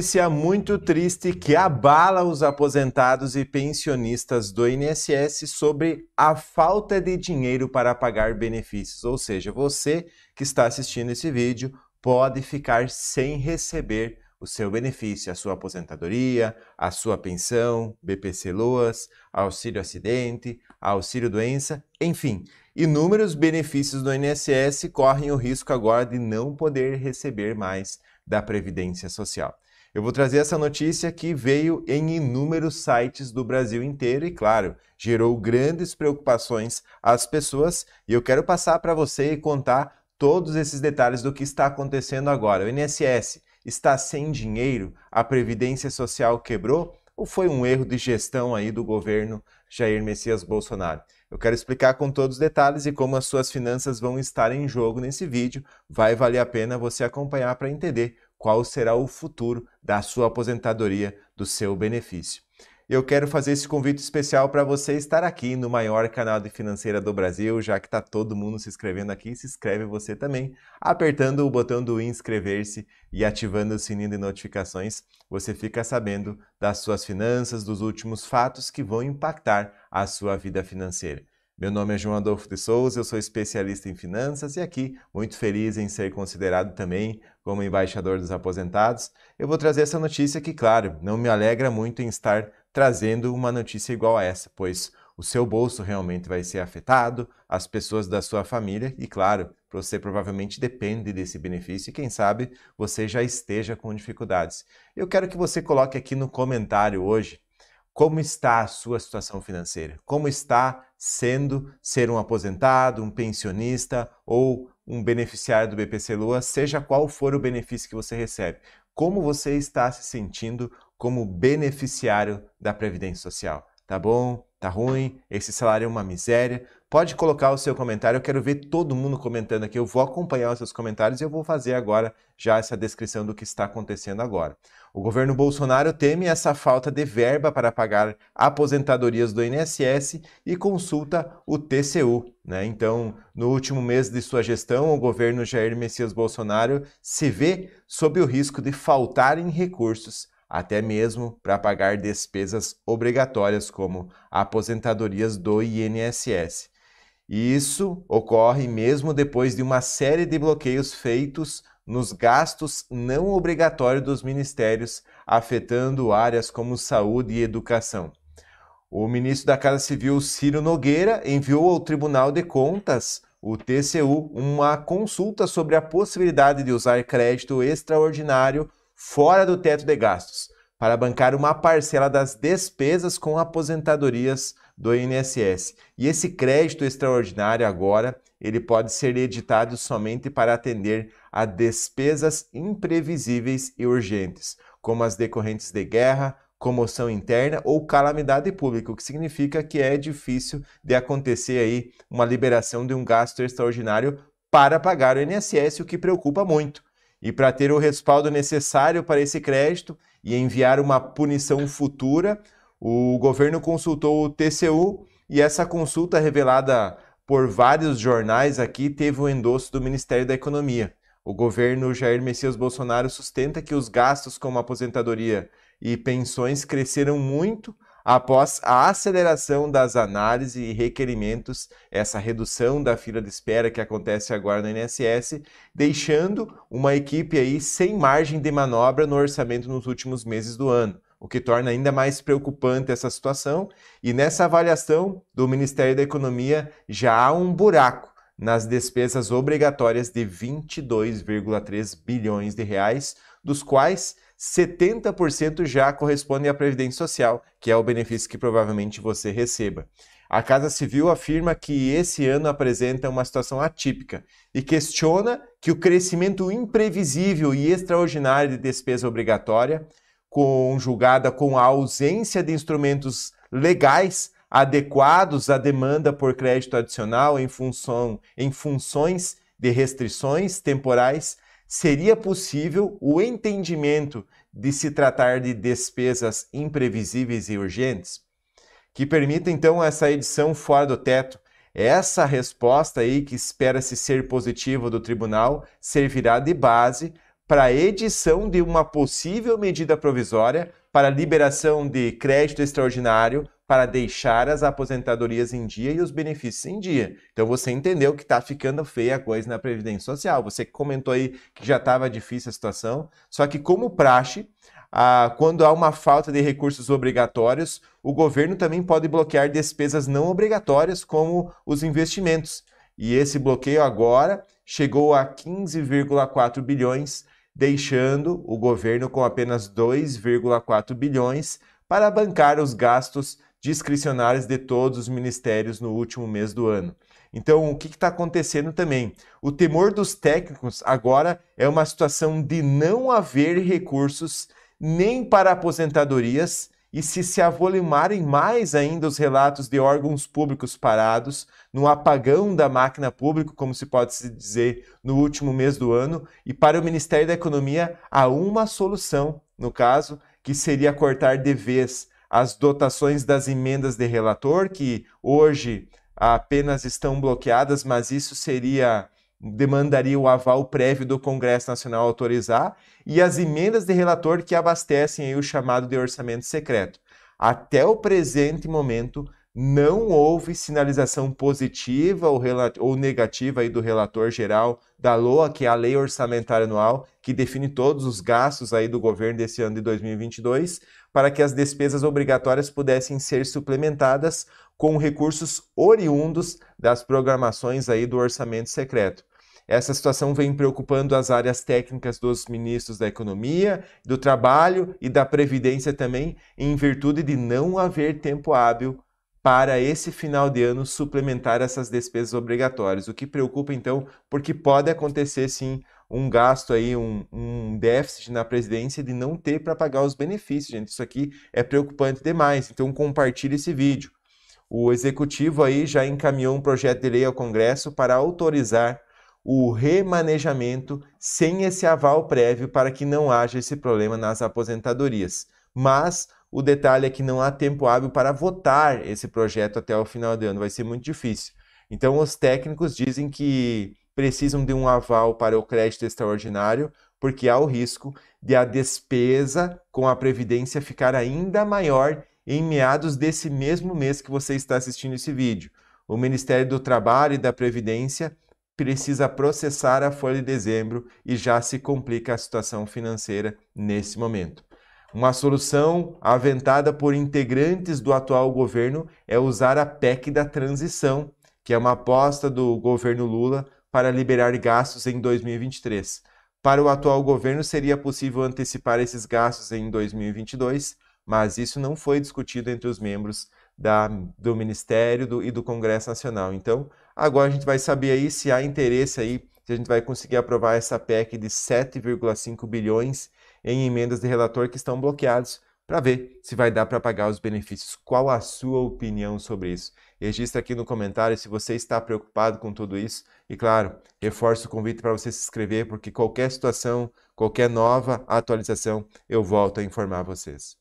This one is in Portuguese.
notícia muito triste que abala os aposentados e pensionistas do INSS sobre a falta de dinheiro para pagar benefícios. Ou seja, você que está assistindo esse vídeo pode ficar sem receber o seu benefício, a sua aposentadoria, a sua pensão, BPC Loas, auxílio acidente, auxílio doença, enfim, inúmeros benefícios do INSS correm o risco agora de não poder receber mais da Previdência Social. Eu vou trazer essa notícia que veio em inúmeros sites do Brasil inteiro e, claro, gerou grandes preocupações às pessoas. E eu quero passar para você e contar todos esses detalhes do que está acontecendo agora. O INSS está sem dinheiro? A Previdência Social quebrou? Ou foi um erro de gestão aí do governo Jair Messias Bolsonaro? Eu quero explicar com todos os detalhes e como as suas finanças vão estar em jogo nesse vídeo. Vai valer a pena você acompanhar para entender qual será o futuro da sua aposentadoria, do seu benefício eu quero fazer esse convite especial para você estar aqui no maior canal de financeira do Brasil, já que está todo mundo se inscrevendo aqui, se inscreve você também, apertando o botão do inscrever-se e ativando o sininho de notificações, você fica sabendo das suas finanças, dos últimos fatos que vão impactar a sua vida financeira. Meu nome é João Adolfo de Souza, eu sou especialista em finanças e aqui, muito feliz em ser considerado também como embaixador dos aposentados, eu vou trazer essa notícia que, claro, não me alegra muito em estar trazendo uma notícia igual a essa, pois o seu bolso realmente vai ser afetado, as pessoas da sua família e, claro, você provavelmente depende desse benefício e quem sabe você já esteja com dificuldades. Eu quero que você coloque aqui no comentário hoje como está a sua situação financeira, como está sendo ser um aposentado, um pensionista ou um beneficiário do BPC Lua, seja qual for o benefício que você recebe. Como você está se sentindo como beneficiário da Previdência Social. Tá bom? Tá ruim? Esse salário é uma miséria? Pode colocar o seu comentário, eu quero ver todo mundo comentando aqui. Eu vou acompanhar os seus comentários e eu vou fazer agora já essa descrição do que está acontecendo agora. O governo Bolsonaro teme essa falta de verba para pagar aposentadorias do INSS e consulta o TCU. Né? Então, no último mês de sua gestão, o governo Jair Messias Bolsonaro se vê sob o risco de faltarem recursos até mesmo para pagar despesas obrigatórias como aposentadorias do INSS. E isso ocorre mesmo depois de uma série de bloqueios feitos nos gastos não obrigatórios dos ministérios, afetando áreas como saúde e educação. O ministro da Casa Civil, Ciro Nogueira, enviou ao Tribunal de Contas, o TCU, uma consulta sobre a possibilidade de usar crédito extraordinário fora do teto de gastos para bancar uma parcela das despesas com aposentadorias do INSS. E esse crédito extraordinário agora, ele pode ser editado somente para atender a despesas imprevisíveis e urgentes, como as decorrentes de guerra, comoção interna ou calamidade pública, o que significa que é difícil de acontecer aí uma liberação de um gasto extraordinário para pagar o INSS, o que preocupa muito e para ter o respaldo necessário para esse crédito e enviar uma punição futura, o governo consultou o TCU e essa consulta revelada por vários jornais aqui teve o endosso do Ministério da Economia. O governo Jair Messias Bolsonaro sustenta que os gastos com aposentadoria e pensões cresceram muito após a aceleração das análises e requerimentos, essa redução da fila de espera que acontece agora no INSS, deixando uma equipe aí sem margem de manobra no orçamento nos últimos meses do ano o que torna ainda mais preocupante essa situação. E nessa avaliação do Ministério da Economia já há um buraco nas despesas obrigatórias de 22,3 bilhões de reais, dos quais 70% já corresponde à Previdência Social, que é o benefício que provavelmente você receba. A Casa Civil afirma que esse ano apresenta uma situação atípica e questiona que o crescimento imprevisível e extraordinário de despesa obrigatória, conjugada com a ausência de instrumentos legais adequados à demanda por crédito adicional em função em funções de restrições temporais, seria possível o entendimento de se tratar de despesas imprevisíveis e urgentes? Que permita então essa edição fora do teto. É essa resposta aí que espera-se ser positiva do tribunal servirá de base para a edição de uma possível medida provisória para liberação de crédito extraordinário para deixar as aposentadorias em dia e os benefícios em dia. Então você entendeu que está ficando feia a coisa na Previdência Social. Você comentou aí que já estava difícil a situação, só que, como praxe, ah, quando há uma falta de recursos obrigatórios, o governo também pode bloquear despesas não obrigatórias, como os investimentos. E esse bloqueio agora chegou a 15,4 bilhões, deixando o governo com apenas 2,4 bilhões para bancar os gastos discricionárias de todos os ministérios no último mês do ano. Então, o que está acontecendo também? O temor dos técnicos agora é uma situação de não haver recursos nem para aposentadorias, e se se avolimarem mais ainda os relatos de órgãos públicos parados, no apagão da máquina pública, como se pode se dizer, no último mês do ano, e para o Ministério da Economia há uma solução, no caso, que seria cortar de vez as dotações das emendas de relator, que hoje apenas estão bloqueadas, mas isso seria demandaria o aval prévio do Congresso Nacional autorizar, e as emendas de relator que abastecem o chamado de orçamento secreto. Até o presente momento, não houve sinalização positiva ou, ou negativa do relator geral da LOA, que é a Lei Orçamentária Anual, que define todos os gastos aí do governo desse ano de 2022, para que as despesas obrigatórias pudessem ser suplementadas com recursos oriundos das programações aí do orçamento secreto. Essa situação vem preocupando as áreas técnicas dos ministros da Economia, do Trabalho e da Previdência também, em virtude de não haver tempo hábil para esse final de ano suplementar essas despesas obrigatórias, o que preocupa então, porque pode acontecer sim um gasto aí, um, um déficit na presidência de não ter para pagar os benefícios, gente. Isso aqui é preocupante demais. Então compartilhe esse vídeo. O executivo aí já encaminhou um projeto de lei ao Congresso para autorizar o remanejamento sem esse aval prévio para que não haja esse problema nas aposentadorias. Mas o detalhe é que não há tempo hábil para votar esse projeto até o final do ano, vai ser muito difícil. Então, os técnicos dizem que precisam de um aval para o crédito extraordinário, porque há o risco de a despesa com a previdência ficar ainda maior em meados desse mesmo mês que você está assistindo esse vídeo. O Ministério do Trabalho e da Previdência precisa processar a folha de dezembro e já se complica a situação financeira nesse momento. Uma solução aventada por integrantes do atual governo é usar a PEC da transição, que é uma aposta do governo Lula para liberar gastos em 2023. Para o atual governo, seria possível antecipar esses gastos em 2022, mas isso não foi discutido entre os membros da, do Ministério do, e do Congresso Nacional. Então, agora a gente vai saber aí se há interesse aí, se a gente vai conseguir aprovar essa PEC de 7,5 bilhões em emendas de relator que estão bloqueados para ver se vai dar para pagar os benefícios. Qual a sua opinião sobre isso? Registra aqui no comentário se você está preocupado com tudo isso e claro, reforço o convite para você se inscrever, porque qualquer situação, qualquer nova atualização, eu volto a informar vocês.